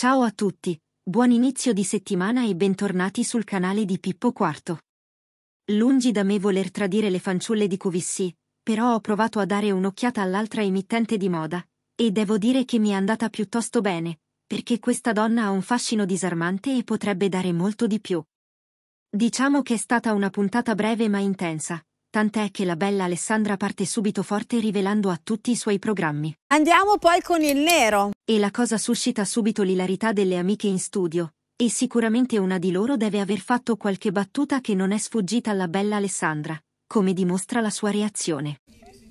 Ciao a tutti, buon inizio di settimana e bentornati sul canale di Pippo Quarto. Lungi da me voler tradire le fanciulle di Cuvissy, però ho provato a dare un'occhiata all'altra emittente di moda, e devo dire che mi è andata piuttosto bene, perché questa donna ha un fascino disarmante e potrebbe dare molto di più. Diciamo che è stata una puntata breve ma intensa, tant'è che la bella Alessandra parte subito forte rivelando a tutti i suoi programmi. Andiamo poi con il nero! E la cosa suscita subito l'ilarità delle amiche in studio, e sicuramente una di loro deve aver fatto qualche battuta che non è sfuggita alla bella Alessandra, come dimostra la sua reazione.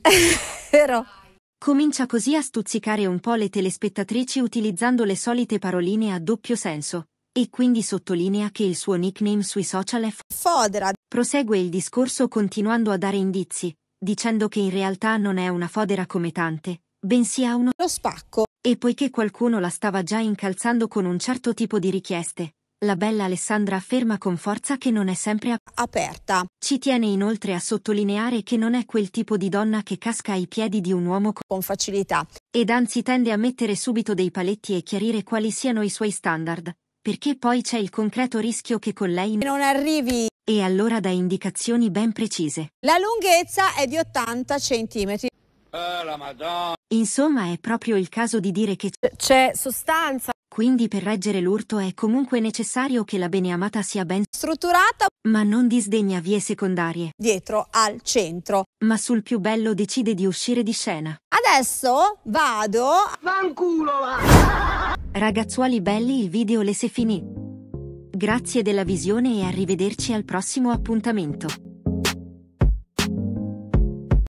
Vero! Comincia così a stuzzicare un po' le telespettatrici utilizzando le solite paroline a doppio senso, e quindi sottolinea che il suo nickname sui social è Fodera. Prosegue il discorso continuando a dare indizi, dicendo che in realtà non è una fodera come tante, bensì ha uno lo spacco. E poiché qualcuno la stava già incalzando con un certo tipo di richieste, la bella Alessandra afferma con forza che non è sempre ap aperta. Ci tiene inoltre a sottolineare che non è quel tipo di donna che casca ai piedi di un uomo co con facilità. Ed anzi tende a mettere subito dei paletti e chiarire quali siano i suoi standard, perché poi c'è il concreto rischio che con lei non arrivi. E allora dà indicazioni ben precise. La lunghezza è di 80 cm. Eh, Madonna. Insomma, è proprio il caso di dire che c'è sostanza. Quindi per reggere l'urto è comunque necessario che la beneamata sia ben strutturata, ma non disdegna vie secondarie. Dietro al centro. Ma sul più bello decide di uscire di scena. Adesso vado. Vanculo! Va. Ragazzuoli belli il video le se finì. Grazie della visione e arrivederci al prossimo appuntamento.